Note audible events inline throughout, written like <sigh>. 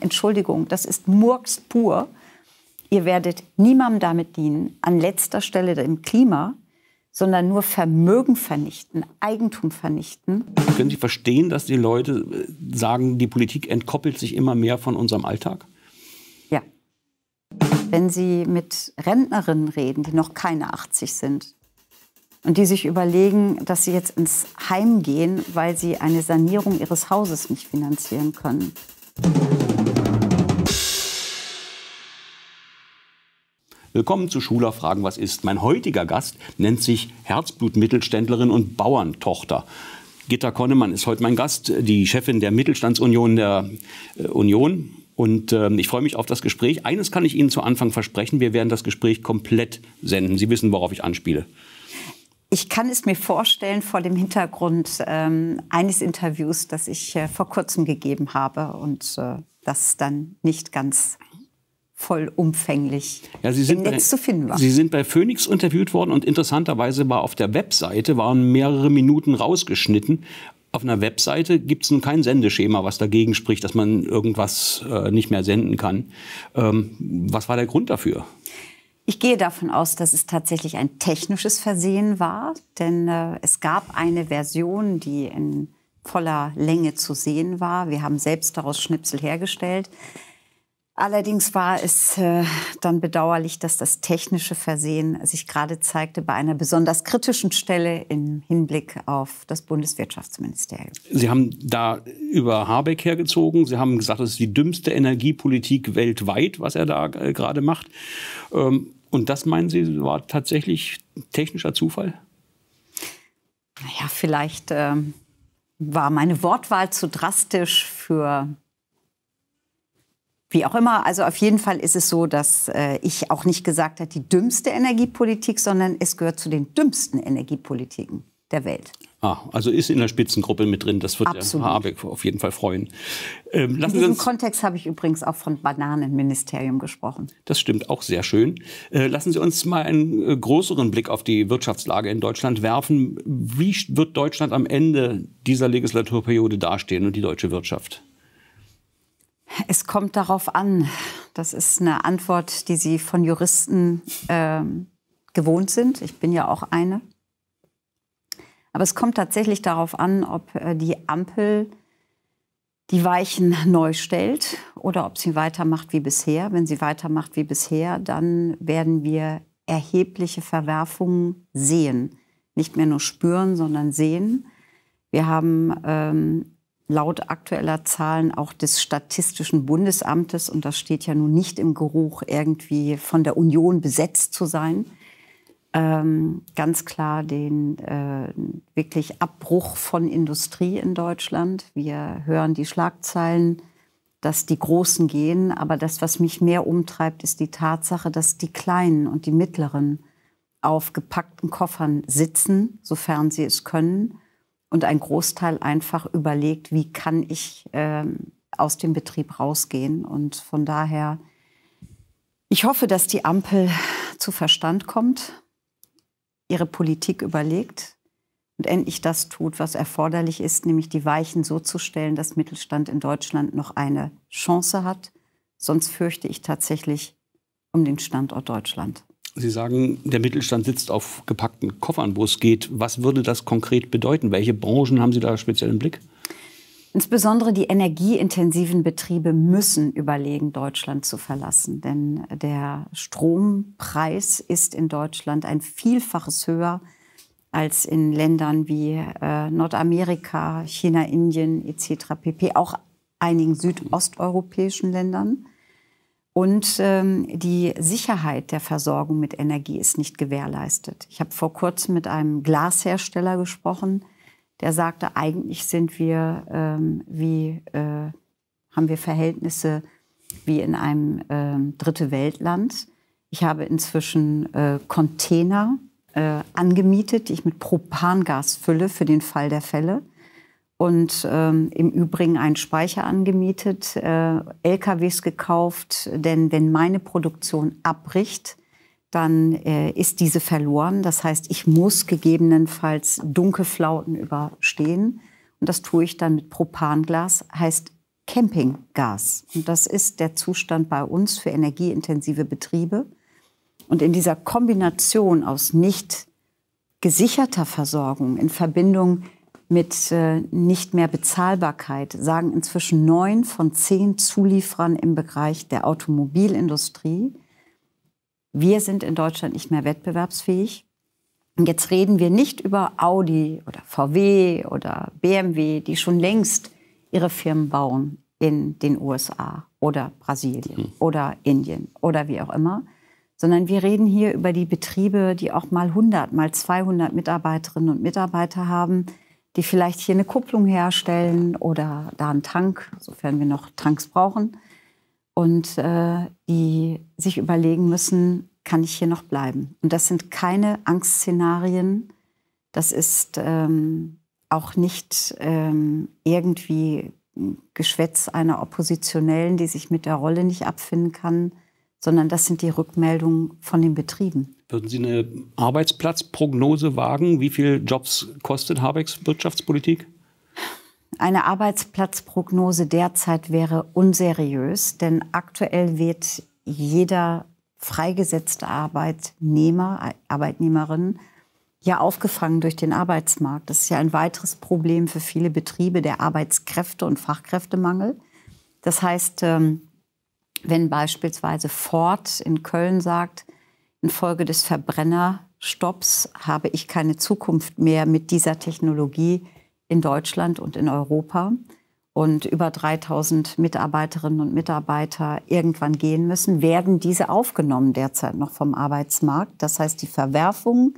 Entschuldigung, das ist Murks pur. Ihr werdet niemandem damit dienen, an letzter Stelle im Klima, sondern nur Vermögen vernichten, Eigentum vernichten. Können Sie verstehen, dass die Leute äh, sagen, die Politik entkoppelt sich immer mehr von unserem Alltag? Ja. Wenn Sie mit Rentnerinnen reden, die noch keine 80 sind, und die sich überlegen, dass sie jetzt ins Heim gehen, weil sie eine Sanierung ihres Hauses nicht finanzieren können. Willkommen zu Schuler fragen, was ist. Mein heutiger Gast nennt sich Herzblutmittelständlerin und Bauerntochter. Gitta Konnemann ist heute mein Gast, die Chefin der Mittelstandsunion der äh, Union. Und äh, ich freue mich auf das Gespräch. Eines kann ich Ihnen zu Anfang versprechen, wir werden das Gespräch komplett senden. Sie wissen, worauf ich anspiele. Ich kann es mir vorstellen vor dem Hintergrund ähm, eines Interviews, das ich äh, vor kurzem gegeben habe und äh, das dann nicht ganz vollumfänglich ja, Sie sind im Netz zu finden war. Sie sind bei Phoenix interviewt worden und interessanterweise war auf der Webseite waren mehrere Minuten rausgeschnitten. Auf einer Webseite gibt es nun kein Sendeschema, was dagegen spricht, dass man irgendwas äh, nicht mehr senden kann. Ähm, was war der Grund dafür? Ich gehe davon aus, dass es tatsächlich ein technisches Versehen war, denn äh, es gab eine Version, die in voller Länge zu sehen war. Wir haben selbst daraus Schnipsel hergestellt. Allerdings war es äh, dann bedauerlich, dass das technische Versehen sich gerade zeigte bei einer besonders kritischen Stelle im Hinblick auf das Bundeswirtschaftsministerium. Sie haben da über Habeck hergezogen. Sie haben gesagt, das ist die dümmste Energiepolitik weltweit, was er da äh, gerade macht. Ähm, und das meinen Sie, war tatsächlich technischer Zufall? Naja, vielleicht äh, war meine Wortwahl zu drastisch für wie auch immer, also auf jeden Fall ist es so, dass äh, ich auch nicht gesagt habe, die dümmste Energiepolitik, sondern es gehört zu den dümmsten Energiepolitiken der Welt. Ah, also ist in der Spitzengruppe mit drin. Das wird Absolut. der Habeck auf jeden Fall freuen. Ähm, in diesem Kontext habe ich übrigens auch von Bananenministerium gesprochen. Das stimmt auch sehr schön. Äh, lassen Sie uns mal einen äh, größeren Blick auf die Wirtschaftslage in Deutschland werfen. Wie wird Deutschland am Ende dieser Legislaturperiode dastehen und die deutsche Wirtschaft? Es kommt darauf an. Das ist eine Antwort, die Sie von Juristen äh, gewohnt sind. Ich bin ja auch eine. Aber es kommt tatsächlich darauf an, ob äh, die Ampel die Weichen neu stellt oder ob sie weitermacht wie bisher. Wenn sie weitermacht wie bisher, dann werden wir erhebliche Verwerfungen sehen. Nicht mehr nur spüren, sondern sehen. Wir haben ähm, laut aktueller Zahlen auch des Statistischen Bundesamtes, und das steht ja nun nicht im Geruch, irgendwie von der Union besetzt zu sein, ähm, ganz klar den äh, wirklich Abbruch von Industrie in Deutschland. Wir hören die Schlagzeilen, dass die Großen gehen, aber das, was mich mehr umtreibt, ist die Tatsache, dass die Kleinen und die Mittleren auf gepackten Koffern sitzen, sofern sie es können und ein Großteil einfach überlegt, wie kann ich ähm, aus dem Betrieb rausgehen. Und von daher, ich hoffe, dass die Ampel zu Verstand kommt, ihre Politik überlegt und endlich das tut, was erforderlich ist, nämlich die Weichen so zu stellen, dass Mittelstand in Deutschland noch eine Chance hat. Sonst fürchte ich tatsächlich um den Standort Deutschland. Sie sagen, der Mittelstand sitzt auf gepackten Koffern, wo es geht. Was würde das konkret bedeuten? Welche Branchen haben Sie da speziell im Blick? Insbesondere die energieintensiven Betriebe müssen überlegen, Deutschland zu verlassen, denn der Strompreis ist in Deutschland ein Vielfaches höher als in Ländern wie äh, Nordamerika, China, Indien etc. pp. Auch einigen südosteuropäischen Ländern. Und ähm, die Sicherheit der Versorgung mit Energie ist nicht gewährleistet. Ich habe vor kurzem mit einem Glashersteller gesprochen, der sagte, eigentlich sind wir ähm, wie, äh, haben wir Verhältnisse wie in einem äh, Dritte Weltland. Ich habe inzwischen äh, Container äh, angemietet, die ich mit Propangas fülle für den Fall der Fälle und ähm, im Übrigen einen Speicher angemietet, äh, LKWs gekauft, denn wenn meine Produktion abbricht, dann äh, ist diese verloren. Das heißt, ich muss gegebenenfalls Dunkelflauten überstehen. Und das tue ich dann mit Propanglas, heißt Campinggas. Und das ist der Zustand bei uns für energieintensive Betriebe. Und in dieser Kombination aus nicht gesicherter Versorgung in Verbindung mit äh, nicht mehr Bezahlbarkeit sagen inzwischen neun von zehn Zulieferern im Bereich der Automobilindustrie, wir sind in Deutschland nicht mehr wettbewerbsfähig. Und jetzt reden wir nicht über Audi oder VW oder BMW, die schon längst ihre Firmen bauen in den USA oder Brasilien mhm. oder Indien oder wie auch immer, sondern wir reden hier über die Betriebe, die auch mal 100, mal 200 Mitarbeiterinnen und Mitarbeiter haben, die vielleicht hier eine Kupplung herstellen oder da einen Tank, sofern wir noch Tanks brauchen. Und äh, die sich überlegen müssen, kann ich hier noch bleiben? Und das sind keine Angstszenarien. Das ist ähm, auch nicht ähm, irgendwie Geschwätz einer Oppositionellen, die sich mit der Rolle nicht abfinden kann, sondern das sind die Rückmeldungen von den Betrieben. Würden Sie eine Arbeitsplatzprognose wagen? Wie viele Jobs kostet Habecks Wirtschaftspolitik? Eine Arbeitsplatzprognose derzeit wäre unseriös, denn aktuell wird jeder freigesetzte Arbeitnehmer, Arbeitnehmerin ja aufgefangen durch den Arbeitsmarkt. Das ist ja ein weiteres Problem für viele Betriebe, der Arbeitskräfte- und Fachkräftemangel. Das heißt, ähm, wenn beispielsweise Ford in Köln sagt, Infolge des Verbrennerstopps habe ich keine Zukunft mehr mit dieser Technologie in Deutschland und in Europa. Und über 3000 Mitarbeiterinnen und Mitarbeiter irgendwann gehen müssen, werden diese aufgenommen derzeit noch vom Arbeitsmarkt. Das heißt, die Verwerfungen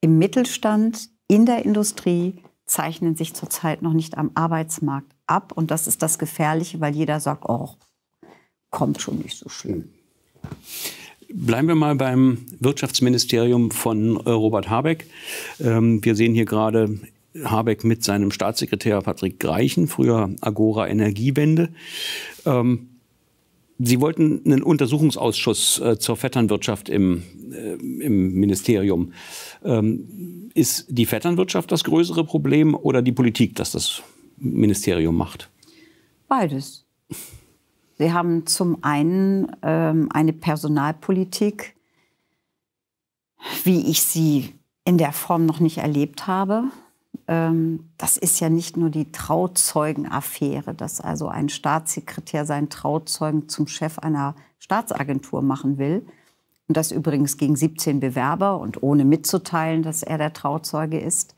im Mittelstand, in der Industrie zeichnen sich zurzeit noch nicht am Arbeitsmarkt ab. Und das ist das Gefährliche, weil jeder sagt, oh, kommt schon nicht so schlimm. Hm. Bleiben wir mal beim Wirtschaftsministerium von äh, Robert Habeck. Ähm, wir sehen hier gerade Habeck mit seinem Staatssekretär Patrick Greichen, früher Agora Energiewende. Ähm, Sie wollten einen Untersuchungsausschuss äh, zur Vetternwirtschaft im, äh, im Ministerium. Ähm, ist die Vetternwirtschaft das größere Problem oder die Politik, dass das Ministerium macht? Beides. Sie haben zum einen ähm, eine Personalpolitik, wie ich sie in der Form noch nicht erlebt habe. Ähm, das ist ja nicht nur die Trauzeugenaffäre, dass also ein Staatssekretär seinen Trauzeugen zum Chef einer Staatsagentur machen will. Und das übrigens gegen 17 Bewerber und ohne mitzuteilen, dass er der Trauzeuge ist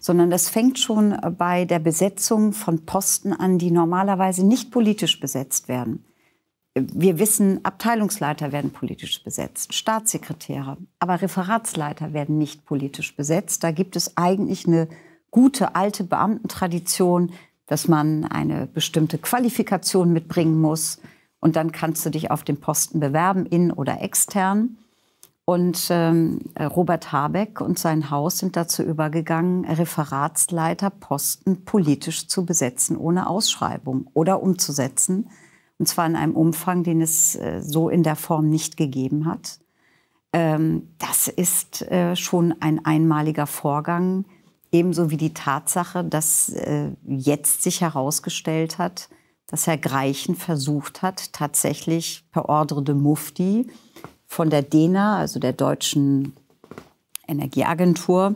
sondern das fängt schon äh, bei der Besetzung von Posten an, die normalerweise nicht politisch besetzt werden. Äh, wir wissen, Abteilungsleiter werden politisch besetzt, Staatssekretäre, aber Referatsleiter werden nicht politisch besetzt. Da gibt es eigentlich eine gute alte Beamtentradition, dass man eine bestimmte Qualifikation mitbringen muss und dann kannst du dich auf den Posten bewerben, in oder extern. Und ähm, Robert Habeck und sein Haus sind dazu übergegangen, Referatsleiterposten politisch zu besetzen, ohne Ausschreibung oder umzusetzen. Und zwar in einem Umfang, den es äh, so in der Form nicht gegeben hat. Ähm, das ist äh, schon ein einmaliger Vorgang, ebenso wie die Tatsache, dass äh, jetzt sich herausgestellt hat, dass Herr Greichen versucht hat, tatsächlich per Ordre de Mufti, von der DENA, also der deutschen Energieagentur,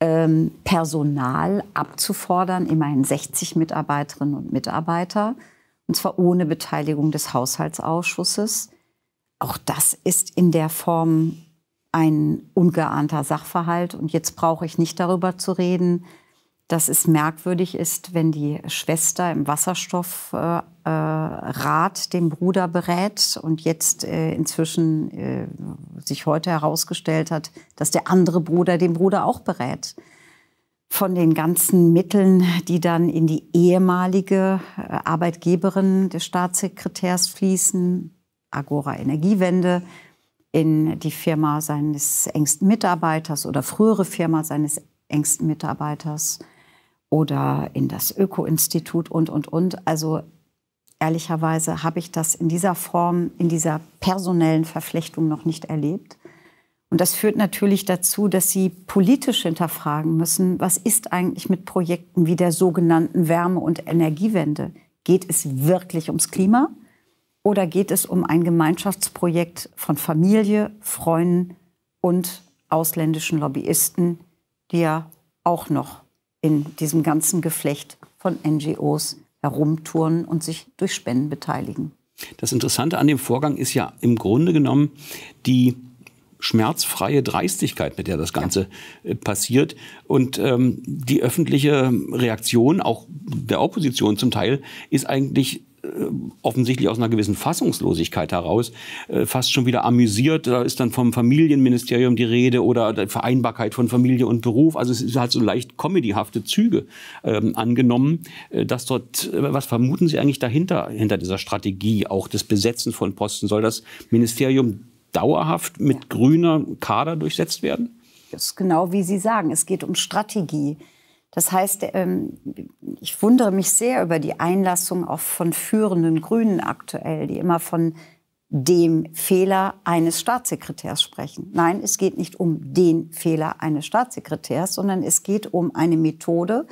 ähm, Personal abzufordern, immerhin 60 Mitarbeiterinnen und Mitarbeiter, und zwar ohne Beteiligung des Haushaltsausschusses. Auch das ist in der Form ein ungeahnter Sachverhalt. Und jetzt brauche ich nicht darüber zu reden, dass es merkwürdig ist, wenn die Schwester im Wasserstoffrat äh, äh den Bruder berät und jetzt äh, inzwischen äh, sich heute herausgestellt hat, dass der andere Bruder den Bruder auch berät. Von den ganzen Mitteln, die dann in die ehemalige äh, Arbeitgeberin des Staatssekretärs fließen, Agora Energiewende, in die Firma seines engsten Mitarbeiters oder frühere Firma seines engsten Mitarbeiters oder in das Öko-Institut und, und, und. Also ehrlicherweise habe ich das in dieser Form, in dieser personellen Verflechtung noch nicht erlebt. Und das führt natürlich dazu, dass sie politisch hinterfragen müssen, was ist eigentlich mit Projekten wie der sogenannten Wärme- und Energiewende? Geht es wirklich ums Klima oder geht es um ein Gemeinschaftsprojekt von Familie, Freunden und ausländischen Lobbyisten, die ja auch noch in diesem ganzen Geflecht von NGOs herumtouren und sich durch Spenden beteiligen. Das Interessante an dem Vorgang ist ja im Grunde genommen die schmerzfreie Dreistigkeit, mit der das Ganze ja. Äh, passiert und ähm, die öffentliche Reaktion auch der Opposition zum Teil ist eigentlich äh, offensichtlich aus einer gewissen Fassungslosigkeit heraus äh, fast schon wieder amüsiert. Da ist dann vom Familienministerium die Rede oder der Vereinbarkeit von Familie und Beruf. Also es hat so leicht comedyhafte Züge ähm, angenommen. Äh, dass dort, was vermuten Sie eigentlich dahinter, hinter dieser Strategie auch des Besetzen von Posten? Soll das Ministerium dauerhaft mit grüner Kader durchsetzt werden? Das ist genau wie Sie sagen. Es geht um Strategie. Das heißt, ähm, ich wundere mich sehr über die Einlassung auch von führenden Grünen aktuell, die immer von dem Fehler eines Staatssekretärs sprechen. Nein, es geht nicht um den Fehler eines Staatssekretärs, sondern es geht um eine Methode,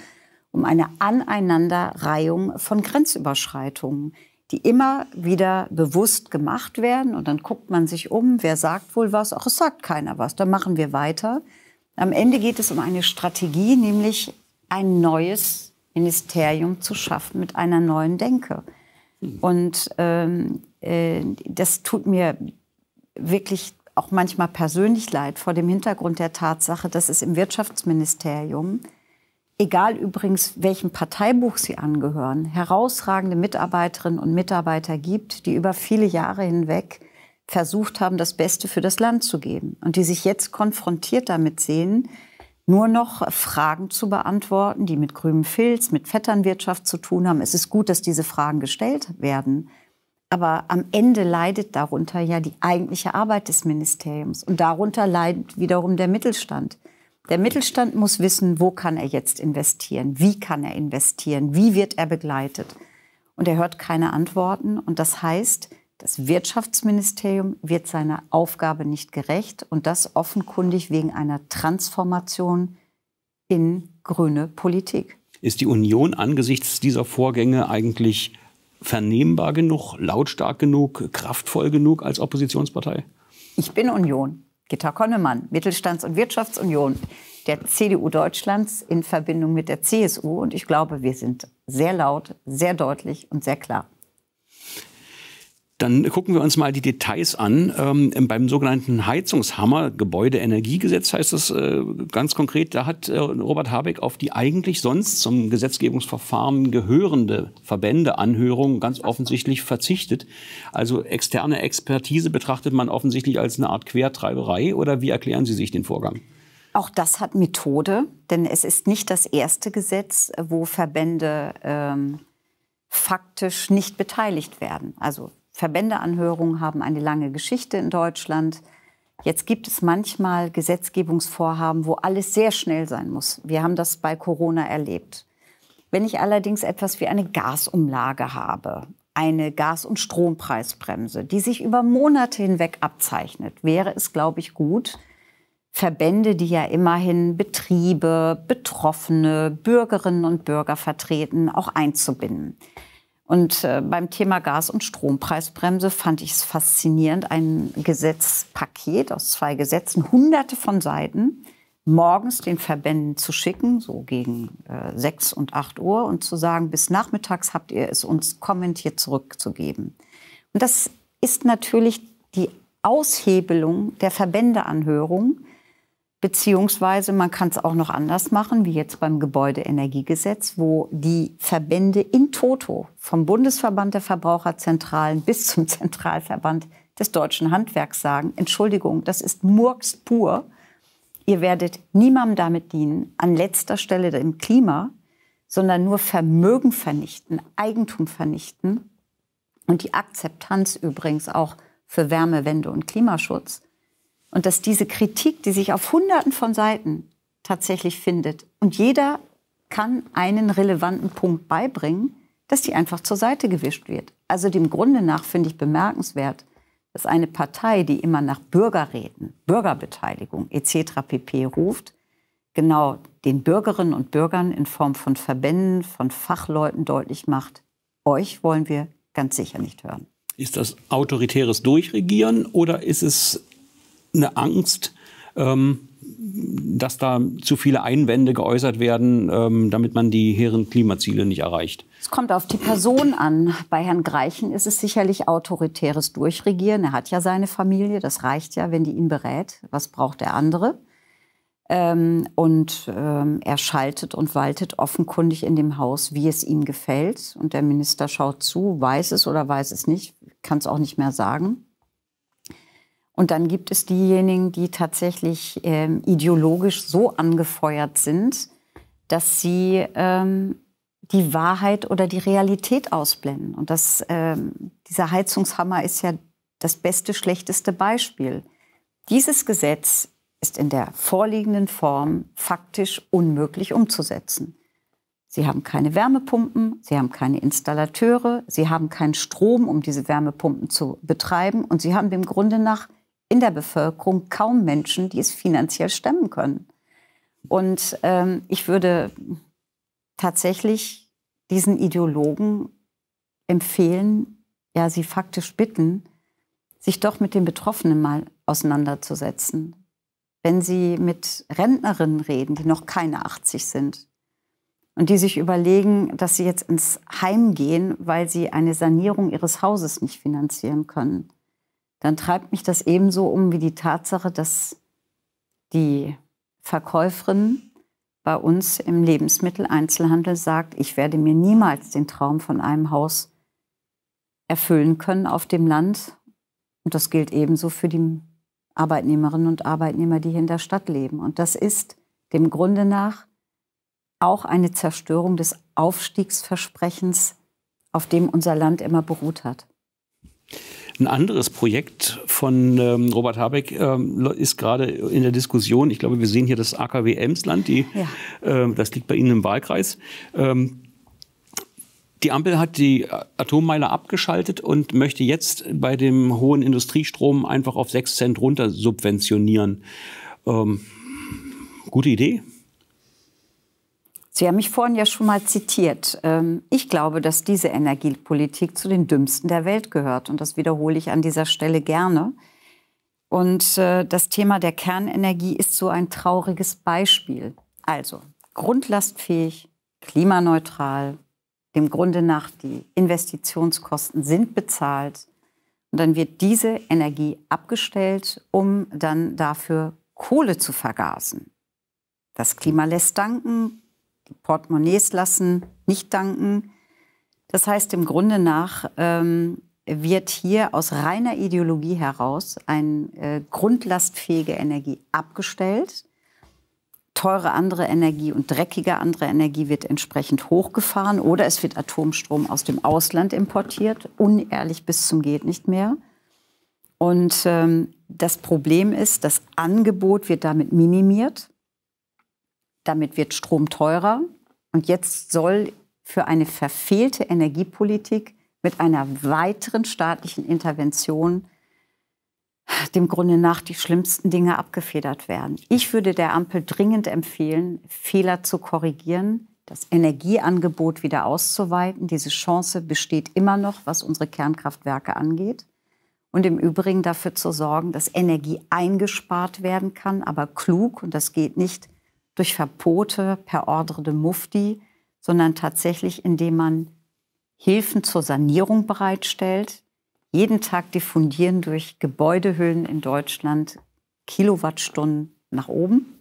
um eine Aneinanderreihung von Grenzüberschreitungen, die immer wieder bewusst gemacht werden. Und dann guckt man sich um, wer sagt wohl was? Auch es sagt keiner was. Dann machen wir weiter. Am Ende geht es um eine Strategie, nämlich ein neues Ministerium zu schaffen mit einer neuen Denke. Und ähm, äh, das tut mir wirklich auch manchmal persönlich leid vor dem Hintergrund der Tatsache, dass es im Wirtschaftsministerium, egal übrigens welchem Parteibuch Sie angehören, herausragende Mitarbeiterinnen und Mitarbeiter gibt, die über viele Jahre hinweg versucht haben, das Beste für das Land zu geben und die sich jetzt konfrontiert damit sehen, nur noch Fragen zu beantworten, die mit grünem Filz, mit Vetternwirtschaft zu tun haben. Es ist gut, dass diese Fragen gestellt werden. Aber am Ende leidet darunter ja die eigentliche Arbeit des Ministeriums. Und darunter leidet wiederum der Mittelstand. Der Mittelstand muss wissen, wo kann er jetzt investieren, wie kann er investieren, wie wird er begleitet. Und er hört keine Antworten. Und das heißt, das Wirtschaftsministerium wird seiner Aufgabe nicht gerecht und das offenkundig wegen einer Transformation in grüne Politik. Ist die Union angesichts dieser Vorgänge eigentlich vernehmbar genug, lautstark genug, kraftvoll genug als Oppositionspartei? Ich bin Union. Gitta Konnemann, Mittelstands- und Wirtschaftsunion der CDU Deutschlands in Verbindung mit der CSU. Und ich glaube, wir sind sehr laut, sehr deutlich und sehr klar. Dann gucken wir uns mal die Details an. Ähm, beim sogenannten Heizungshammer, Gebäudeenergiegesetz heißt das äh, ganz konkret, da hat äh, Robert Habeck auf die eigentlich sonst zum Gesetzgebungsverfahren gehörende Verbändeanhörung ganz offensichtlich verzichtet. Also externe Expertise betrachtet man offensichtlich als eine Art Quertreiberei oder wie erklären Sie sich den Vorgang? Auch das hat Methode, denn es ist nicht das erste Gesetz, wo Verbände ähm, faktisch nicht beteiligt werden. Also Verbändeanhörungen haben eine lange Geschichte in Deutschland. Jetzt gibt es manchmal Gesetzgebungsvorhaben, wo alles sehr schnell sein muss. Wir haben das bei Corona erlebt. Wenn ich allerdings etwas wie eine Gasumlage habe, eine Gas- und Strompreisbremse, die sich über Monate hinweg abzeichnet, wäre es, glaube ich, gut, Verbände, die ja immerhin Betriebe, Betroffene, Bürgerinnen und Bürger vertreten, auch einzubinden. Und äh, beim Thema Gas- und Strompreisbremse fand ich es faszinierend, ein Gesetzpaket aus zwei Gesetzen, hunderte von Seiten, morgens den Verbänden zu schicken, so gegen äh, 6 und 8 Uhr, und zu sagen, bis nachmittags habt ihr es uns kommentiert zurückzugeben. Und das ist natürlich die Aushebelung der Verbändeanhörung, Beziehungsweise man kann es auch noch anders machen, wie jetzt beim Gebäudeenergiegesetz, wo die Verbände in Toto vom Bundesverband der Verbraucherzentralen bis zum <laughs> Zentralverband des deutschen Handwerks sagen, Entschuldigung, das ist Murks pur. Ihr werdet niemandem damit dienen, an letzter Stelle im Klima, sondern nur Vermögen vernichten, Eigentum vernichten und die Akzeptanz übrigens auch für Wärmewende und Klimaschutz. Und dass diese Kritik, die sich auf Hunderten von Seiten tatsächlich findet und jeder kann einen relevanten Punkt beibringen, dass die einfach zur Seite gewischt wird. Also dem Grunde nach finde ich bemerkenswert, dass eine Partei, die immer nach Bürgerräten, Bürgerbeteiligung etc. pp. ruft, genau den Bürgerinnen und Bürgern in Form von Verbänden, von Fachleuten deutlich macht, euch wollen wir ganz sicher nicht hören. Ist das autoritäres Durchregieren oder ist es eine Angst, ähm, dass da zu viele Einwände geäußert werden, ähm, damit man die hehren Klimaziele nicht erreicht. Es kommt auf die Person an. Bei Herrn Greichen ist es sicherlich autoritäres Durchregieren. Er hat ja seine Familie, das reicht ja, wenn die ihn berät. Was braucht der andere? Ähm, und ähm, er schaltet und waltet offenkundig in dem Haus, wie es ihm gefällt. Und der Minister schaut zu, weiß es oder weiß es nicht, kann es auch nicht mehr sagen. Und dann gibt es diejenigen, die tatsächlich ähm, ideologisch so angefeuert sind, dass sie ähm, die Wahrheit oder die Realität ausblenden. Und das, ähm, dieser Heizungshammer ist ja das beste, schlechteste Beispiel. Dieses Gesetz ist in der vorliegenden Form faktisch unmöglich umzusetzen. Sie haben keine Wärmepumpen, sie haben keine Installateure, sie haben keinen Strom, um diese Wärmepumpen zu betreiben und sie haben dem Grunde nach in der Bevölkerung kaum Menschen, die es finanziell stemmen können. Und ähm, ich würde tatsächlich diesen Ideologen empfehlen, ja, sie faktisch bitten, sich doch mit den Betroffenen mal auseinanderzusetzen. Wenn sie mit Rentnerinnen reden, die noch keine 80 sind und die sich überlegen, dass sie jetzt ins Heim gehen, weil sie eine Sanierung ihres Hauses nicht finanzieren können dann treibt mich das ebenso um wie die Tatsache, dass die Verkäuferin bei uns im Lebensmitteleinzelhandel sagt, ich werde mir niemals den Traum von einem Haus erfüllen können auf dem Land. Und das gilt ebenso für die Arbeitnehmerinnen und Arbeitnehmer, die hier in der Stadt leben. Und das ist dem Grunde nach auch eine Zerstörung des Aufstiegsversprechens, auf dem unser Land immer beruht hat. Ein anderes Projekt von ähm, Robert Habeck ähm, ist gerade in der Diskussion. Ich glaube, wir sehen hier das AKW Emsland. Die, ja. äh, das liegt bei Ihnen im Wahlkreis. Ähm, die Ampel hat die Atommeiler abgeschaltet und möchte jetzt bei dem hohen Industriestrom einfach auf 6 Cent runter subventionieren. Ähm, gute Idee? Sie haben mich vorhin ja schon mal zitiert. Ähm, ich glaube, dass diese Energiepolitik zu den dümmsten der Welt gehört. Und das wiederhole ich an dieser Stelle gerne. Und äh, das Thema der Kernenergie ist so ein trauriges Beispiel. Also, grundlastfähig, klimaneutral, dem Grunde nach die Investitionskosten sind bezahlt. Und dann wird diese Energie abgestellt, um dann dafür Kohle zu vergasen. Das Klima lässt danken, Portemonnaies lassen nicht danken. Das heißt im Grunde nach, ähm, wird hier aus reiner Ideologie heraus eine äh, grundlastfähige Energie abgestellt. Teure andere Energie und dreckige andere Energie wird entsprechend hochgefahren oder es wird Atomstrom aus dem Ausland importiert, unehrlich bis zum geht nicht mehr. Und ähm, das Problem ist, das Angebot wird damit minimiert. Damit wird Strom teurer. Und jetzt soll für eine verfehlte Energiepolitik mit einer weiteren staatlichen Intervention dem Grunde nach die schlimmsten Dinge abgefedert werden. Ich würde der Ampel dringend empfehlen, Fehler zu korrigieren, das Energieangebot wieder auszuweiten. Diese Chance besteht immer noch, was unsere Kernkraftwerke angeht. Und im Übrigen dafür zu sorgen, dass Energie eingespart werden kann, aber klug, und das geht nicht durch Verbote per Ordre de Mufti, sondern tatsächlich, indem man Hilfen zur Sanierung bereitstellt. Jeden Tag diffundieren durch Gebäudehüllen in Deutschland Kilowattstunden nach oben.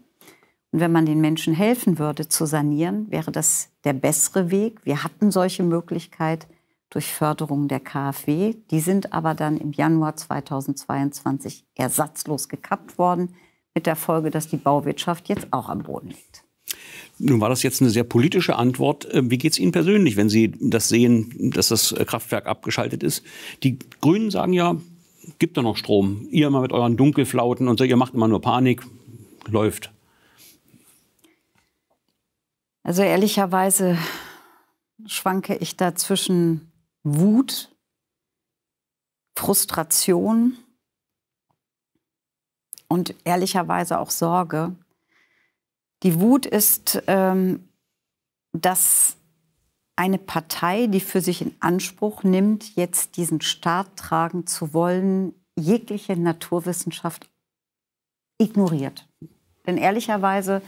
Und wenn man den Menschen helfen würde zu sanieren, wäre das der bessere Weg. Wir hatten solche Möglichkeit durch Förderung der KfW. Die sind aber dann im Januar 2022 ersatzlos gekappt worden. Mit der Folge, dass die Bauwirtschaft jetzt auch am Boden liegt. Nun war das jetzt eine sehr politische Antwort. Äh, wie geht es Ihnen persönlich, wenn Sie das sehen, dass das äh, Kraftwerk abgeschaltet ist? Die Grünen sagen ja, gibt da noch Strom. Ihr immer mit euren Dunkelflauten und so, ihr macht immer nur Panik. Läuft. Also ehrlicherweise schwanke ich da zwischen Wut, Frustration und ehrlicherweise auch Sorge. Die Wut ist, ähm, dass eine Partei, die für sich in Anspruch nimmt, jetzt diesen Staat tragen zu wollen, jegliche Naturwissenschaft ignoriert. Denn ehrlicherweise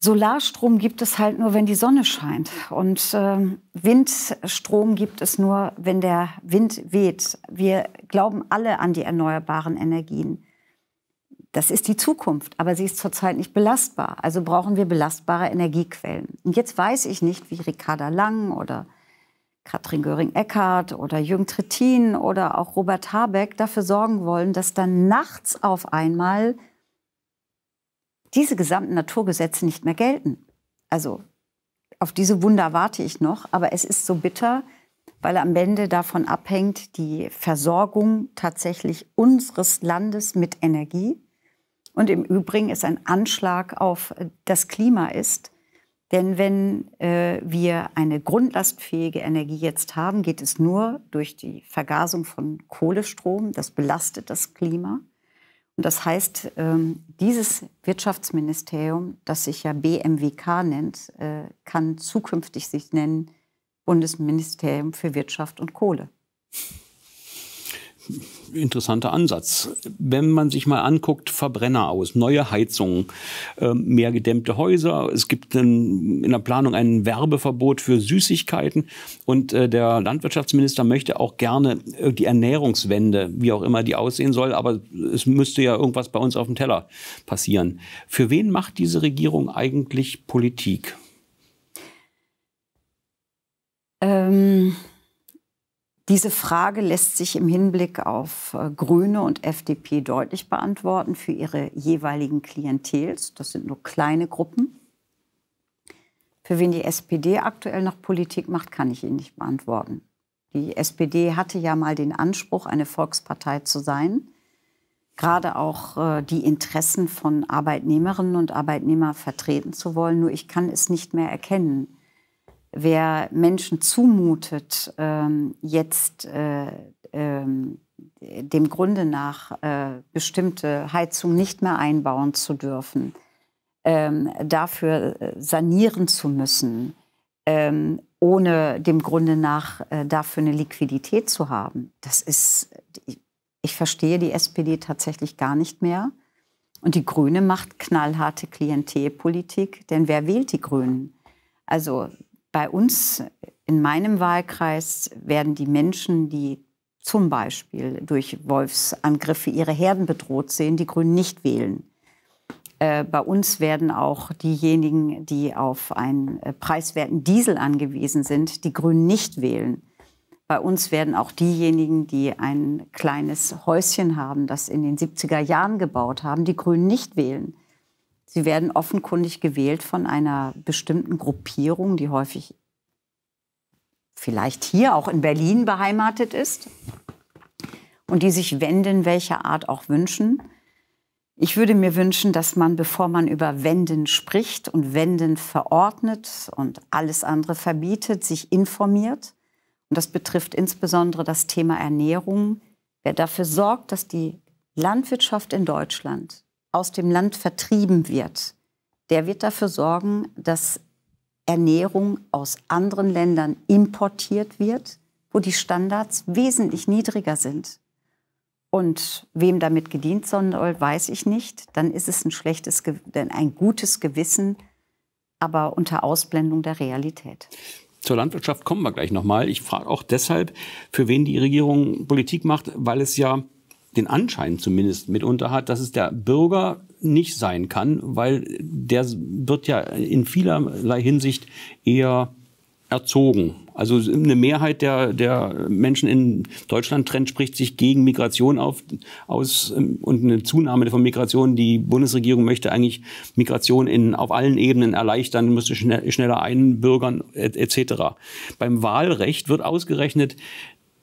Solarstrom gibt es halt nur, wenn die Sonne scheint. Und äh, Windstrom gibt es nur, wenn der Wind weht. Wir glauben alle an die erneuerbaren Energien. Das ist die Zukunft, aber sie ist zurzeit nicht belastbar. Also brauchen wir belastbare Energiequellen. Und jetzt weiß ich nicht, wie Ricarda Lang oder Katrin Göring-Eckardt oder Jürgen Trittin oder auch Robert Habeck dafür sorgen wollen, dass dann nachts auf einmal diese gesamten Naturgesetze nicht mehr gelten. Also auf diese Wunder warte ich noch, aber es ist so bitter, weil am Ende davon abhängt die Versorgung tatsächlich unseres Landes mit Energie und im Übrigen ist ein Anschlag auf äh, das Klima ist. Denn wenn äh, wir eine grundlastfähige Energie jetzt haben, geht es nur durch die Vergasung von Kohlestrom. Das belastet das Klima. Und das heißt, ähm, dieses Wirtschaftsministerium, das sich ja BMWK nennt, äh, kann zukünftig sich nennen Bundesministerium für Wirtschaft und Kohle interessanter Ansatz. Wenn man sich mal anguckt, Verbrenner aus, neue Heizungen, ähm, mehr gedämmte Häuser, es gibt in der Planung ein Werbeverbot für Süßigkeiten und äh, der Landwirtschaftsminister möchte auch gerne äh, die Ernährungswende, wie auch immer die aussehen soll, aber es müsste ja irgendwas bei uns auf dem Teller passieren. Für wen macht diese Regierung eigentlich Politik? Ähm diese Frage lässt sich im Hinblick auf äh, Grüne und FDP deutlich beantworten für ihre jeweiligen Klientels. Das sind nur kleine Gruppen. Für wen die SPD aktuell noch Politik macht, kann ich Ihnen nicht beantworten. Die SPD hatte ja mal den Anspruch, eine Volkspartei zu sein. Gerade auch äh, die Interessen von Arbeitnehmerinnen und Arbeitnehmern vertreten zu wollen. Nur ich kann es nicht mehr erkennen wer Menschen zumutet, ähm, jetzt äh, ähm, dem Grunde nach äh, bestimmte Heizung nicht mehr einbauen zu dürfen, ähm, dafür äh, sanieren zu müssen, ähm, ohne dem Grunde nach äh, dafür eine Liquidität zu haben, das ist, ich, ich verstehe die SPD tatsächlich gar nicht mehr. Und die Grüne macht knallharte Klientelpolitik, denn wer wählt die Grünen? Also bei uns in meinem Wahlkreis werden die Menschen, die zum Beispiel durch Wolfsangriffe ihre Herden bedroht sehen, die Grünen nicht wählen. Äh, bei uns werden auch diejenigen, die auf einen äh, preiswerten Diesel angewiesen sind, die Grünen nicht wählen. Bei uns werden auch diejenigen, die ein kleines Häuschen haben, das in den 70er Jahren gebaut haben, die Grünen nicht wählen. Sie werden offenkundig gewählt von einer bestimmten Gruppierung, die häufig vielleicht hier auch in Berlin beheimatet ist und die sich Wenden welcher Art auch wünschen. Ich würde mir wünschen, dass man, bevor man über Wenden spricht und Wenden verordnet und alles andere verbietet, sich informiert. Und das betrifft insbesondere das Thema Ernährung. Wer dafür sorgt, dass die Landwirtschaft in Deutschland aus dem Land vertrieben wird, der wird dafür sorgen, dass Ernährung aus anderen Ländern importiert wird, wo die Standards wesentlich niedriger sind. Und wem damit gedient sein soll, weiß ich nicht. Dann ist es ein schlechtes, ein gutes Gewissen, aber unter Ausblendung der Realität. Zur Landwirtschaft kommen wir gleich nochmal. Ich frage auch deshalb, für wen die Regierung Politik macht, weil es ja den Anschein zumindest mitunter hat, dass es der Bürger nicht sein kann, weil der wird ja in vielerlei Hinsicht eher erzogen. Also eine Mehrheit der, der Menschen in Deutschland trennt, spricht sich gegen Migration auf, aus ähm, und eine Zunahme von Migration. Die Bundesregierung möchte eigentlich Migration in, auf allen Ebenen erleichtern, müsste schnell, schneller einbürgern etc. Beim Wahlrecht wird ausgerechnet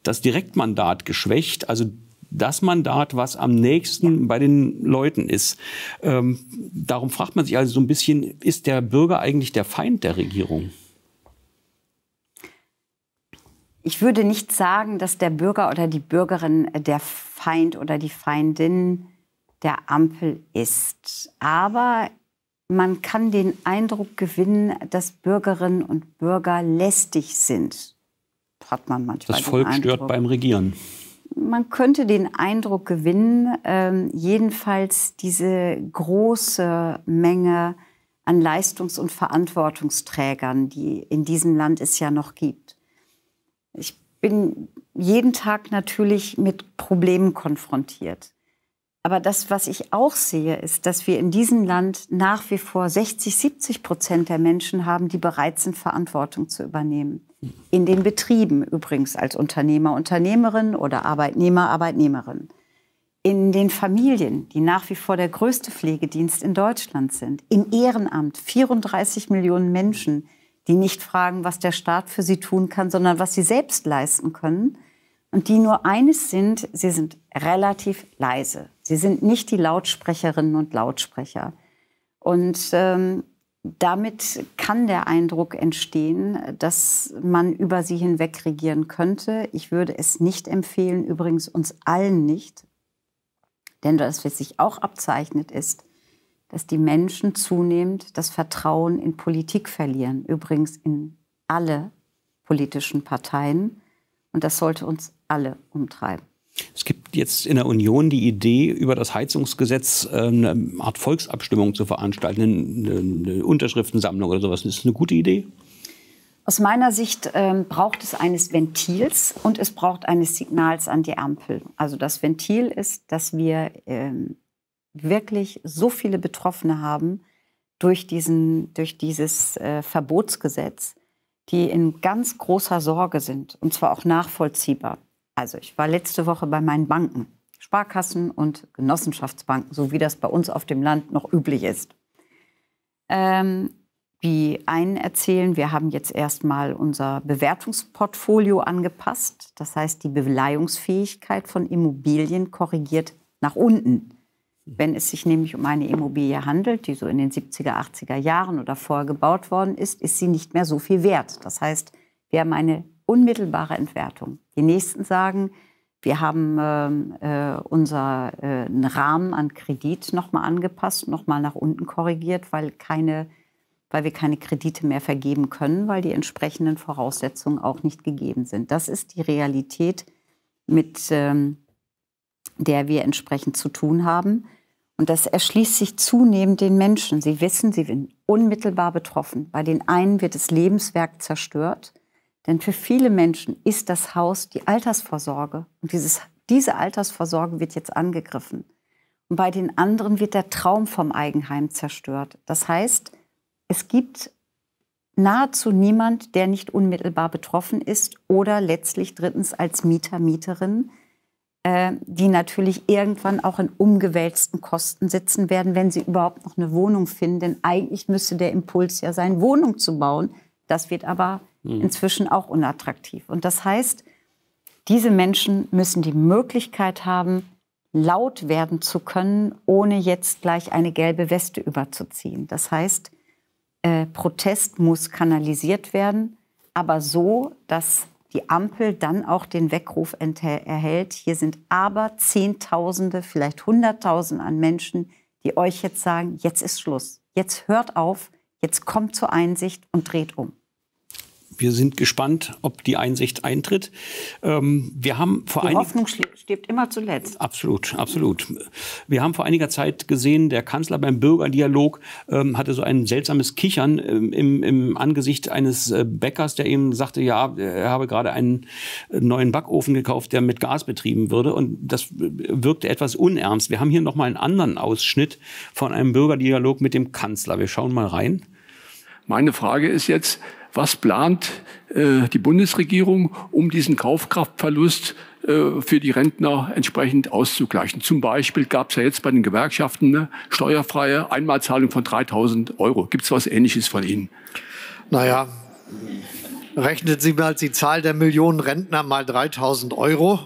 das Direktmandat geschwächt, also das Mandat, was am nächsten bei den Leuten ist. Ähm, darum fragt man sich also so ein bisschen, ist der Bürger eigentlich der Feind der Regierung? Ich würde nicht sagen, dass der Bürger oder die Bürgerin der Feind oder die Feindin der Ampel ist. Aber man kann den Eindruck gewinnen, dass Bürgerinnen und Bürger lästig sind. Hat man manchmal. Das Volk stört beim Regieren man könnte den Eindruck gewinnen, ähm, jedenfalls diese große Menge an Leistungs- und Verantwortungsträgern, die in diesem Land es ja noch gibt. Ich bin jeden Tag natürlich mit Problemen konfrontiert. Aber das, was ich auch sehe, ist, dass wir in diesem Land nach wie vor 60, 70 Prozent der Menschen haben, die bereit sind, Verantwortung zu übernehmen. In den Betrieben übrigens als Unternehmer, Unternehmerin oder Arbeitnehmer, Arbeitnehmerin. In den Familien, die nach wie vor der größte Pflegedienst in Deutschland sind. Im Ehrenamt 34 Millionen Menschen, die nicht fragen, was der Staat für sie tun kann, sondern was sie selbst leisten können. Und die nur eines sind, sie sind relativ leise. Sie sind nicht die Lautsprecherinnen und Lautsprecher. Und ähm, damit kann der Eindruck entstehen, dass man über sie hinweg regieren könnte. Ich würde es nicht empfehlen, übrigens uns allen nicht. Denn das, was sich auch abzeichnet ist, dass die Menschen zunehmend das Vertrauen in Politik verlieren. Übrigens in alle politischen Parteien. Und das sollte uns alle umtreiben. Es gibt jetzt in der Union die Idee, über das Heizungsgesetz ähm, eine Art Volksabstimmung zu veranstalten, eine, Unterschriftensammlung oder sowas. Ist das eine gute Idee? Aus meiner Sicht ähm, braucht es eines Ventils und es braucht eines Signals an die Ampel. Also das Ventil ist, dass wir ähm, wirklich so viele Betroffene haben durch, diesen, durch dieses äh, Verbotsgesetz, die in ganz großer Sorge sind und zwar auch nachvollziehbar. Also ich war letzte Woche bei meinen Banken, Sparkassen und Genossenschaftsbanken, so wie das bei uns auf dem Land noch üblich ist. Ähm, die einen erzählen, wir haben jetzt erstmal unser Bewertungsportfolio angepasst. Das heißt, die Beleihungsfähigkeit von Immobilien korrigiert nach unten. Wenn es sich nämlich um eine Immobilie handelt, die so in den 70er, 80er Jahren oder vorher gebaut worden ist, ist sie nicht mehr so viel wert. Das heißt, wir haben eine unmittelbare Entwertung. Die Nächsten sagen, wir haben ähm, äh, unseren äh, Rahmen an Kredit nochmal angepasst, nochmal nach unten korrigiert, weil, keine, weil wir keine Kredite mehr vergeben können, weil die entsprechenden Voraussetzungen auch nicht gegeben sind. Das ist die Realität, mit ähm, der wir entsprechend zu tun haben. Und das erschließt sich zunehmend den Menschen. Sie wissen, sie sind unmittelbar betroffen. Bei den einen wird das Lebenswerk zerstört denn für viele Menschen ist das Haus die Altersvorsorge. Und dieses, diese Altersvorsorge wird jetzt angegriffen. Und bei den anderen wird der Traum vom Eigenheim zerstört. Das heißt, es gibt nahezu niemand, der nicht unmittelbar betroffen ist oder letztlich drittens als Mieter, Mieterin, äh, die natürlich irgendwann auch in umgewälzten Kosten sitzen werden, wenn sie überhaupt noch eine Wohnung finden. Denn eigentlich müsste der Impuls ja sein, Wohnung zu bauen. Das wird aber mhm. inzwischen auch unattraktiv. Und das heißt, diese Menschen müssen die Möglichkeit haben, laut werden zu können, ohne jetzt gleich eine gelbe Weste überzuziehen. Das heißt, äh, Protest muss kanalisiert werden, aber so, dass die Ampel dann auch den Weckruf erhält. Hier sind aber Zehntausende, vielleicht Hunderttausende an Menschen, die euch jetzt sagen, jetzt ist Schluss, jetzt hört auf, jetzt kommt zur Einsicht und dreht um. Wir sind gespannt, ob die Einsicht eintritt. Ähm, wir haben vor die Hoffnung stirbt immer zuletzt. Absolut, absolut. Wir haben vor einiger Zeit gesehen, der Kanzler beim Bürgerdialog ähm, hatte so ein seltsames Kichern ähm, im, im, Angesicht eines äh, Bäckers, der ihm sagte, ja, er habe gerade einen äh, neuen Backofen gekauft, der mit Gas betrieben würde. Und das äh, wirkte etwas unernst. Wir haben hier nochmal einen anderen Ausschnitt von einem Bürgerdialog mit dem Kanzler. Wir schauen mal rein. Meine Frage ist jetzt, was plant äh, die Bundesregierung, um diesen Kaufkraftverlust äh, für die Rentner entsprechend auszugleichen. Zum Beispiel gab es ja jetzt bei den Gewerkschaften eine steuerfreie Einmalzahlung von 3000 Euro. Gibt es was Ähnliches von Ihnen? Naja, Rechnen Sie mal die Zahl der Millionen Rentner mal 3000 Euro,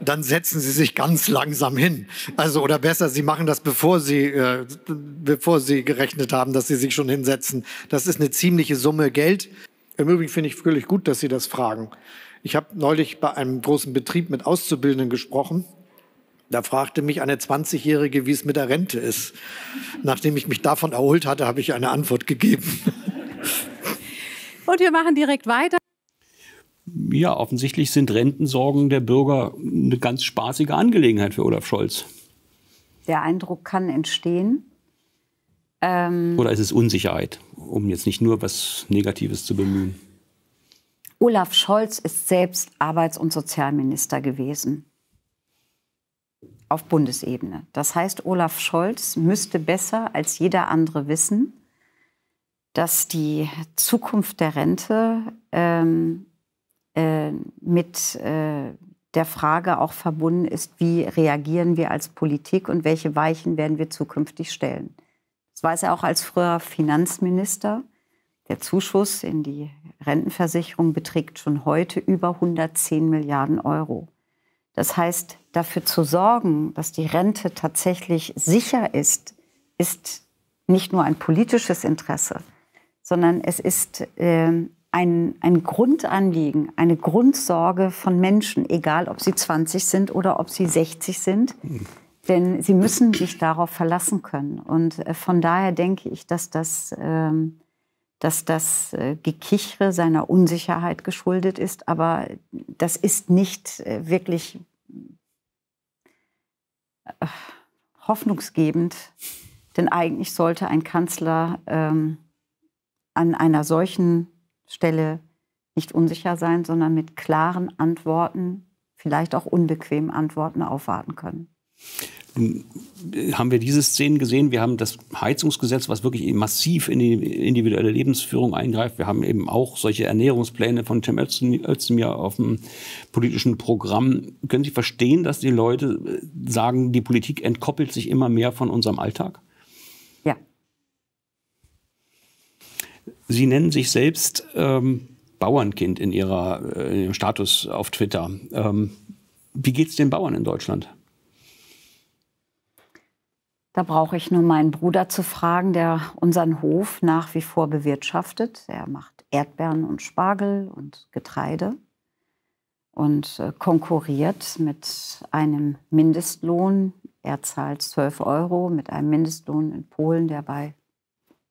dann setzen Sie sich ganz langsam hin. Also, oder besser, Sie machen das, bevor Sie, äh, bevor Sie gerechnet haben, dass Sie sich schon hinsetzen. Das ist eine ziemliche Summe Geld. Im Übrigen finde ich völlig gut, dass Sie das fragen. Ich habe neulich bei einem großen Betrieb mit Auszubildenden gesprochen. Da fragte mich eine 20-Jährige, wie es mit der Rente ist. Nachdem ich mich davon erholt hatte, habe ich eine Antwort gegeben. Und wir machen direkt weiter. Ja, offensichtlich sind Rentensorgen der Bürger eine ganz spaßige Angelegenheit für Olaf Scholz. Der Eindruck kann entstehen. Ähm Oder ist es Unsicherheit, um jetzt nicht nur was Negatives zu bemühen? Olaf Scholz ist selbst Arbeits- und Sozialminister gewesen auf Bundesebene. Das heißt, Olaf Scholz müsste besser als jeder andere wissen, dass die Zukunft der Rente ähm, äh, mit äh, der Frage auch verbunden ist, wie reagieren wir als Politik und welche Weichen werden wir zukünftig stellen. Das weiß er auch als früher Finanzminister. Der Zuschuss in die Rentenversicherung beträgt schon heute über 110 Milliarden Euro. Das heißt, dafür zu sorgen, dass die Rente tatsächlich sicher ist, ist nicht nur ein politisches Interesse, sondern es ist äh, ein, ein Grundanliegen, eine Grundsorge von Menschen, egal ob sie 20 sind oder ob sie 60 sind. Mhm. Denn sie müssen sich darauf verlassen können. Und äh, von daher denke ich, dass das, ähm, dass das äh, Gekichere seiner Unsicherheit geschuldet ist. Aber das ist nicht äh, wirklich hoffnungsgebend. Denn eigentlich sollte ein Kanzler... Ähm, an einer solchen Stelle nicht unsicher sein, sondern mit klaren Antworten, vielleicht auch unbequemen Antworten aufwarten können äh, haben wir diese Szenen gesehen. Wir haben das Heizungsgesetz, was wirklich massiv in die individuelle Lebensführung eingreift. Wir haben eben auch solche Ernährungspläne von Tim Özdemir auf dem politischen Programm. Können Sie verstehen, dass die Leute äh, sagen, die Politik entkoppelt sich immer mehr von unserem Alltag? Sie nennen sich selbst ähm, Bauernkind in, ihrer, äh, in ihrem Status auf Twitter. Ähm, wie geht es den Bauern in Deutschland? Da brauche ich nur meinen Bruder zu fragen, der unseren Hof nach wie vor bewirtschaftet. Er macht Erdbeeren und Spargel und Getreide und äh, konkurriert mit einem Mindestlohn. Er zahlt 12 Euro mit einem Mindestlohn in Polen, der bei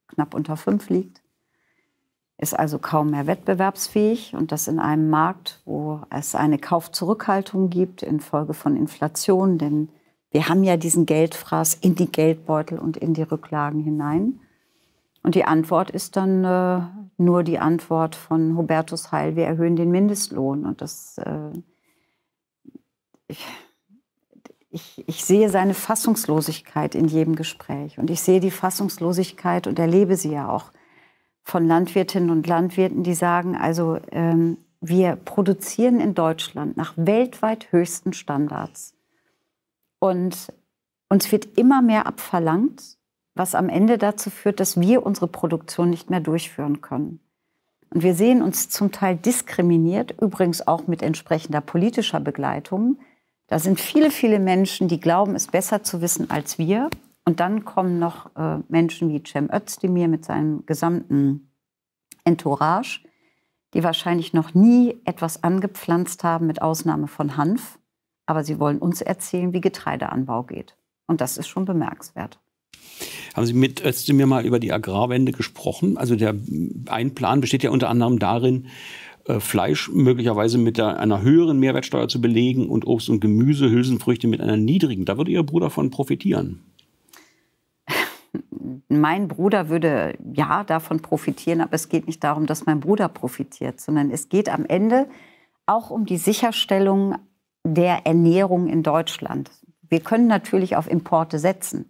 knapp unter 5 liegt ist also kaum mehr wettbewerbsfähig und das in einem Markt, wo es eine Kaufzurückhaltung gibt infolge von Inflation, denn wir haben ja diesen Geldfraß in die Geldbeutel und in die Rücklagen hinein. Und die Antwort ist dann äh, nur die Antwort von Hubertus Heil, wir erhöhen den Mindestlohn. Und das, äh, ich, ich, ich sehe seine Fassungslosigkeit in jedem Gespräch und ich sehe die Fassungslosigkeit und erlebe sie ja auch von Landwirtinnen und Landwirten, die sagen, also ähm, wir produzieren in Deutschland nach weltweit höchsten Standards. Und uns wird immer mehr abverlangt, was am Ende dazu führt, dass wir unsere Produktion nicht mehr durchführen können. Und wir sehen uns zum Teil diskriminiert, übrigens auch mit entsprechender politischer Begleitung. Da sind viele, viele Menschen, die glauben, es besser zu wissen als wir und dann kommen noch äh, Menschen wie Cem Özdemir mit seinem gesamten Entourage, die wahrscheinlich noch nie etwas angepflanzt haben, mit Ausnahme von Hanf. Aber sie wollen uns erzählen, wie Getreideanbau geht. Und das ist schon bemerkenswert. Haben Sie mit Özdemir mal über die Agrarwende gesprochen? Also der Einplan besteht ja unter anderem darin, äh, Fleisch möglicherweise mit einer höheren Mehrwertsteuer zu belegen und Obst und Gemüse, Hülsenfrüchte mit einer niedrigen. Da würde Ihr Bruder von profitieren mein Bruder würde ja davon profitieren, aber es geht nicht darum, dass mein Bruder profitiert, sondern es geht am Ende auch um die Sicherstellung der Ernährung in Deutschland. Wir können natürlich auf Importe setzen.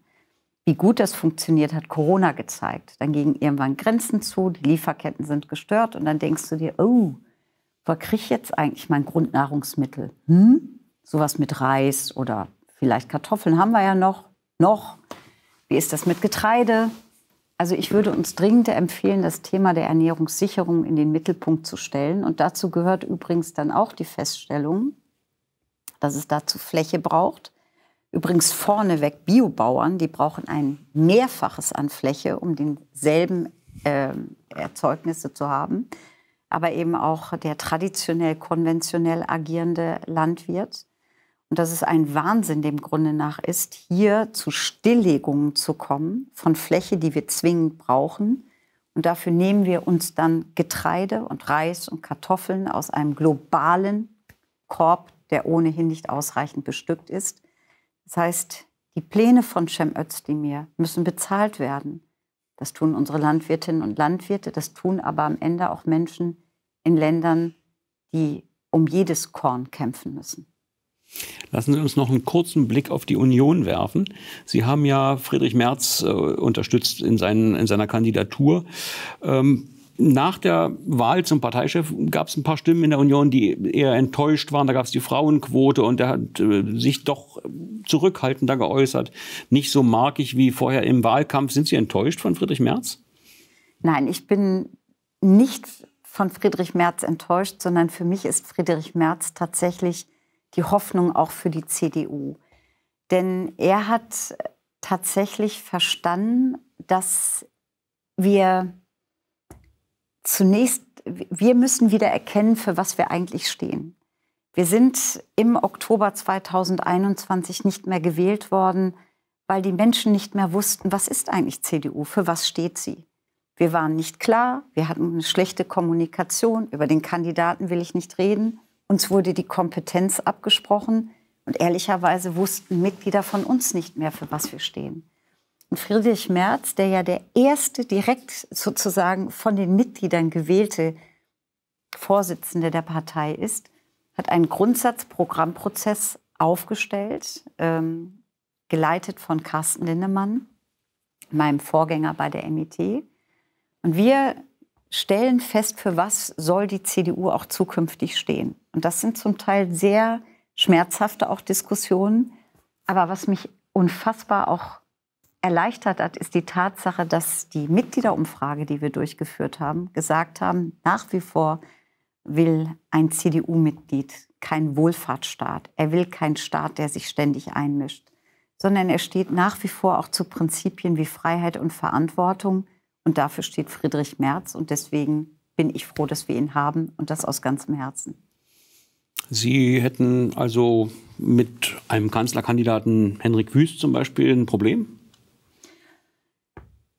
Wie gut das funktioniert, hat Corona gezeigt. Dann gingen irgendwann Grenzen zu, die Lieferketten sind gestört und dann denkst du dir, oh, wo kriege ich jetzt eigentlich mein Grundnahrungsmittel? Hm? Sowas mit Reis oder vielleicht Kartoffeln haben wir ja noch. Noch. Wie ist das mit Getreide? Also ich würde uns dringend empfehlen, das Thema der Ernährungssicherung in den Mittelpunkt zu stellen. Und dazu gehört übrigens dann auch die Feststellung, dass es dazu Fläche braucht. Übrigens vorneweg Biobauern, die brauchen ein Mehrfaches an Fläche, um denselben äh, Erzeugnisse zu haben. Aber eben auch der traditionell konventionell agierende Landwirt, und dass es ein Wahnsinn dem Grunde nach ist, hier zu Stilllegungen zu kommen von Fläche, die wir zwingend brauchen. Und dafür nehmen wir uns dann Getreide und Reis und Kartoffeln aus einem globalen Korb, der ohnehin nicht ausreichend bestückt ist. Das heißt, die Pläne von Cem Özdemir müssen bezahlt werden. Das tun unsere Landwirtinnen und Landwirte, das tun aber am Ende auch Menschen in Ländern, die um jedes Korn kämpfen müssen. Lassen Sie uns noch einen kurzen Blick auf die Union werfen. Sie haben ja Friedrich Merz äh, unterstützt in, seinen, in, seiner Kandidatur. Ähm, nach der Wahl zum Parteichef gab es ein paar Stimmen in der Union, die eher enttäuscht waren. Da gab es die Frauenquote und er hat äh, sich doch zurückhaltender geäußert. Nicht so markig wie vorher im Wahlkampf. Sind Sie enttäuscht von Friedrich Merz? Nein, ich bin nicht von Friedrich Merz enttäuscht, sondern für mich ist Friedrich Merz tatsächlich die Hoffnung auch für die CDU. Denn er hat tatsächlich verstanden, dass wir zunächst, wir müssen wieder erkennen, für was wir eigentlich stehen. Wir sind im Oktober 2021 nicht mehr gewählt worden, weil die Menschen nicht mehr wussten, was ist eigentlich CDU, für was steht sie. Wir waren nicht klar, wir hatten eine schlechte Kommunikation, über den Kandidaten will ich nicht reden. Uns wurde die Kompetenz abgesprochen und ehrlicherweise wussten Mitglieder von uns nicht mehr, für was wir stehen. Und Friedrich Merz, der ja der erste direkt sozusagen von den Mitgliedern gewählte Vorsitzende der Partei ist, hat einen Grundsatzprogrammprozess aufgestellt, ähm, geleitet von Carsten Lindemann, meinem Vorgänger bei der MIT. E und wir stellen fest, für was soll die CDU auch zukünftig stehen. Und das sind zum Teil sehr schmerzhafte auch Diskussionen. Aber was mich unfassbar auch erleichtert hat, ist die Tatsache, dass die Mitgliederumfrage, die wir durchgeführt haben, gesagt haben, nach wie vor will ein CDU-Mitglied kein Wohlfahrtsstaat. Er will keinen Staat, der sich ständig einmischt, sondern er steht nach wie vor auch zu Prinzipien wie Freiheit und Verantwortung. Und dafür steht Friedrich Merz. Und deswegen bin ich froh, dass wir ihn haben und das aus ganzem Herzen. Sie hätten also mit einem Kanzlerkandidaten Henrik Wüst zum Beispiel ein Problem?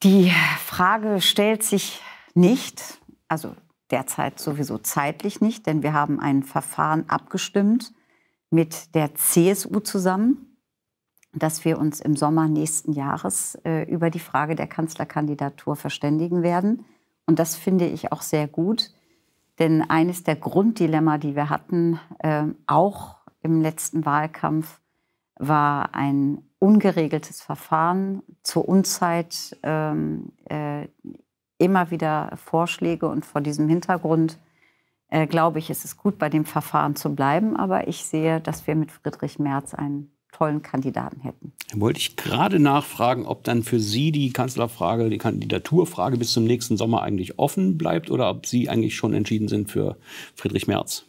Die Frage stellt sich nicht, also derzeit sowieso zeitlich nicht, denn wir haben ein Verfahren abgestimmt mit der CSU zusammen, dass wir uns im Sommer nächsten Jahres äh, über die Frage der Kanzlerkandidatur verständigen werden. Und das finde ich auch sehr gut, denn eines der Grunddilemma, die wir hatten, äh, auch im letzten Wahlkampf, war ein ungeregeltes Verfahren, zur Unzeit ähm, äh, immer wieder Vorschläge. Und vor diesem Hintergrund äh, glaube ich, ist es gut, bei dem Verfahren zu bleiben. Aber ich sehe, dass wir mit Friedrich Merz einen tollen Kandidaten hätten. Wollte ich gerade nachfragen, ob dann für Sie die Kanzlerfrage, die Kandidaturfrage bis zum nächsten Sommer eigentlich offen bleibt oder ob Sie eigentlich schon entschieden sind für Friedrich Merz?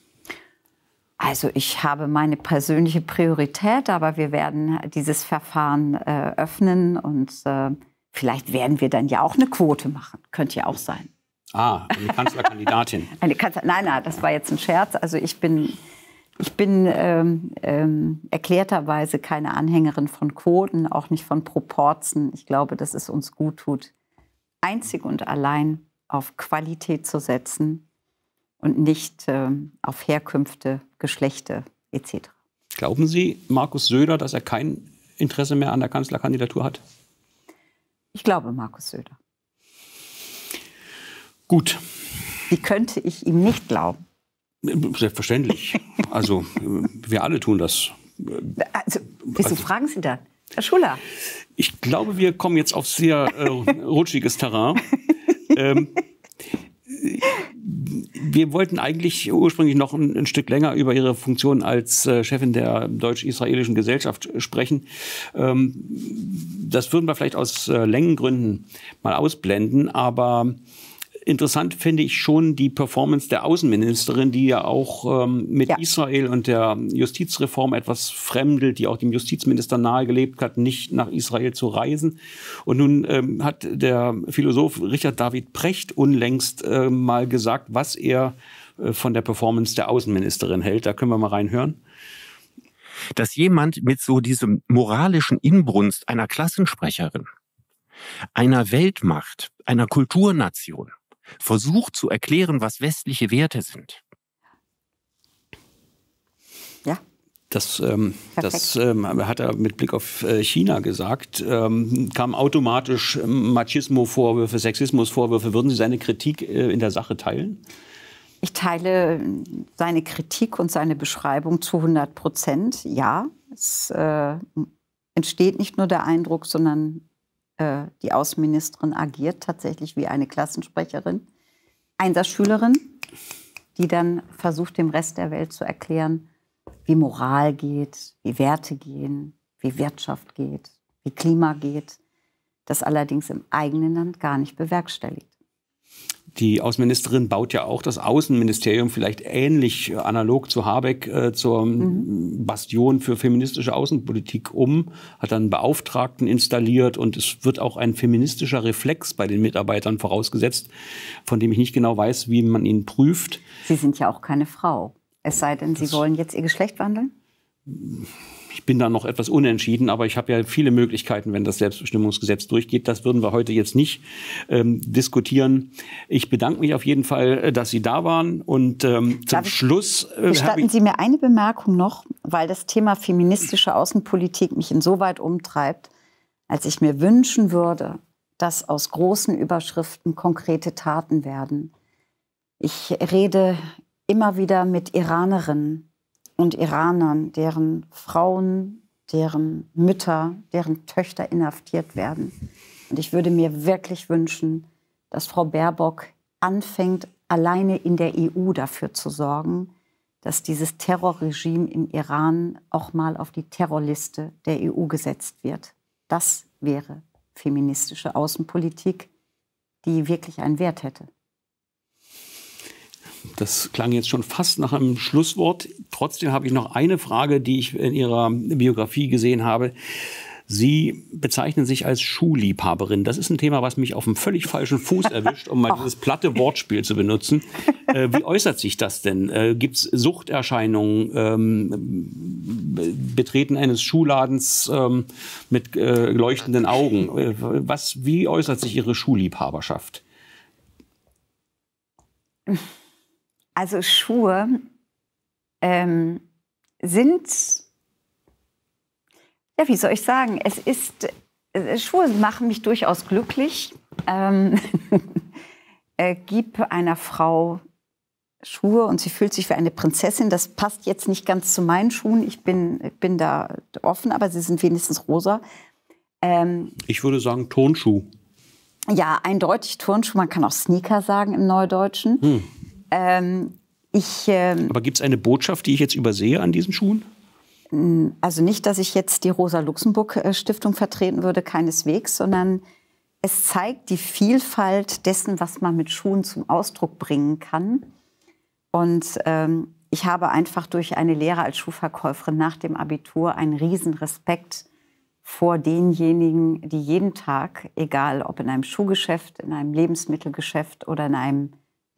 Also ich habe meine persönliche Priorität, aber wir werden dieses Verfahren äh, öffnen und äh, vielleicht werden wir dann ja auch eine Quote machen. Könnte ja auch sein. Ah, eine Kanzlerkandidatin. <laughs> eine Kanzler nein, nein, das war jetzt ein Scherz. Also ich bin ich bin ähm, ähm, erklärterweise keine Anhängerin von Quoten, auch nicht von Proporzen. Ich glaube, dass es uns gut tut, einzig und allein auf Qualität zu setzen und nicht ähm, auf Herkünfte, Geschlechte etc. Glauben Sie, Markus Söder, dass er kein Interesse mehr an der Kanzlerkandidatur hat? Ich glaube, Markus Söder. Gut. Wie könnte ich ihm nicht glauben? Selbstverständlich. also wir alle tun das. Also, wieso also, fragen Sie da? Herr Schuller. Ich glaube, wir kommen jetzt auf sehr äh, rutschiges Terrain. ähm, wir wollten eigentlich ursprünglich noch ein, ein, Stück länger über Ihre Funktion als äh, Chefin der deutsch-israelischen Gesellschaft sprechen. Ähm, das würden wir vielleicht aus äh, Längengründen mal ausblenden, aber interessant finde ich schon die Performance der Außenministerin, die ja auch ähm, mit ja. Israel und der Justizreform etwas fremdelt, die auch dem Justizminister nahegelebt hat, nicht nach Israel zu reisen. Und nun ähm, hat der Philosoph Richard David Precht unlängst äh, mal gesagt, was er äh, von der Performance der Außenministerin hält. Da können wir mal reinhören dass jemand mit so diesem moralischen Inbrunst einer Klassensprecherin, einer Weltmacht, einer Kulturnation versucht zu erklären, was westliche Werte sind. Ja. Das, ähm, das ähm, hat er mit Blick auf äh, China gesagt. Ähm, kamen automatisch ähm, Machismo-Vorwürfe, Sexismus-Vorwürfe. Würden Sie seine Kritik äh, in der Sache teilen? Ich teile äh, seine Kritik und seine Beschreibung zu 100 Prozent. Ja, es äh, entsteht nicht nur der Eindruck, sondern äh, die Außenministerin agiert, tatsächlich wie eine Klassensprecherin, Einsatzschülerin, die dann versucht, dem Rest der Welt zu erklären, wie Moral geht, wie Werte gehen, wie Wirtschaft geht, wie Klima geht, das allerdings im eigenen Land gar nicht bewerkstelligt die Außenministerin baut ja auch das Außenministerium vielleicht ähnlich äh, analog zu Habeck äh, zur ähm, mhm. Bastion für feministische Außenpolitik um, hat dann Beauftragten installiert und es wird auch ein feministischer Reflex bei den Mitarbeitern vorausgesetzt, von dem ich nicht genau weiß, wie man ihn prüft. Sie sind ja auch keine Frau, es sei denn, Sie das wollen jetzt Ihr Geschlecht wandeln? Ich bin da noch etwas unentschieden, aber ich habe ja viele Möglichkeiten, wenn das Selbstbestimmungsgesetz durchgeht. Das würden wir heute jetzt nicht ähm, diskutieren. Ich bedanke mich auf jeden Fall, äh, dass Sie da waren. Und ähm, zum ich, Schluss. Äh, gestatten Sie mir eine Bemerkung noch, weil das Thema feministische Außenpolitik mich insoweit umtreibt, als ich mir wünschen würde, dass aus großen Überschriften konkrete Taten werden. Ich rede immer wieder mit Iranerinnen und Iranern, deren Frauen, deren Mütter, deren Töchter inhaftiert werden. Und ich würde mir wirklich wünschen, dass Frau Baerbock anfängt, alleine in der EU dafür zu sorgen, dass dieses Terrorregime im Iran auch mal auf die Terrorliste der EU gesetzt wird. Das wäre feministische Außenpolitik, die wirklich einen Wert hätte. Das klang jetzt schon fast nach einem Schlusswort. Trotzdem habe ich noch eine Frage, die ich in Ihrer Biografie gesehen habe. Sie bezeichnen sich als Schuhliebhaberin. Das ist ein Thema, was mich auf dem völlig falschen Fuß <laughs> erwischt, um mal oh. dieses platte Wortspiel zu benutzen. Äh, wie äußert sich das denn? Äh, Gibt es Suchterscheinungen, ähm, Betreten eines Schuhladens ähm, mit äh, leuchtenden Augen? Äh, was, wie äußert sich Ihre Schuhliebhaberschaft? <laughs> Also Schuhe ähm, sind, ja, wie soll ich sagen, es ist, äh, Schuhe machen mich durchaus glücklich. Ähm, <laughs> äh, gib einer Frau Schuhe und sie fühlt sich wie eine Prinzessin. Das passt jetzt nicht ganz zu meinen Schuhen. Ich bin, bin da offen, aber sie sind wenigstens rosa. Ähm, ich würde sagen Turnschuh. Ja, eindeutig Turnschuh. Man kann auch Sneaker sagen im Neudeutschen. Hm. Ähm, ich, ähm, Aber gibt es eine Botschaft, die ich jetzt übersehe an diesen Schuhen? Also nicht, dass ich jetzt die Rosa-Luxemburg-Stiftung vertreten würde, keineswegs, sondern es zeigt die Vielfalt dessen, was man mit Schuhen zum Ausdruck bringen kann. Und ähm, ich habe einfach durch eine Lehre als Schuhverkäuferin nach dem Abitur einen riesen Respekt vor denjenigen, die jeden Tag, egal ob in einem Schuhgeschäft, in einem Lebensmittelgeschäft oder in einem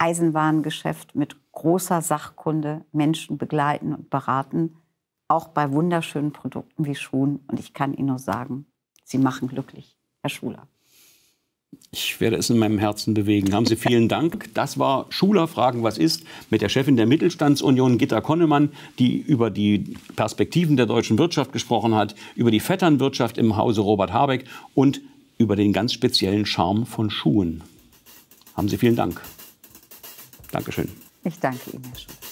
Eisenwarengeschäft mit großer Sachkunde Menschen begleiten und beraten, auch bei wunderschönen Produkten wie Schuhen. Und ich kann Ihnen nur sagen, Sie machen glücklich, Herr Schuler. Ich werde es in meinem Herzen bewegen. Haben Sie vielen Dank. Das war Schuler fragen, was ist mit der Chefin der Mittelstandsunion Gitta Konnemann, die über die Perspektiven der deutschen Wirtschaft gesprochen hat, über die Vetternwirtschaft im Hause Robert Habeck und über den ganz speziellen Charme von Schuhen. Haben Sie vielen Dank. Dankeschön. Ich danke Ihnen, Herr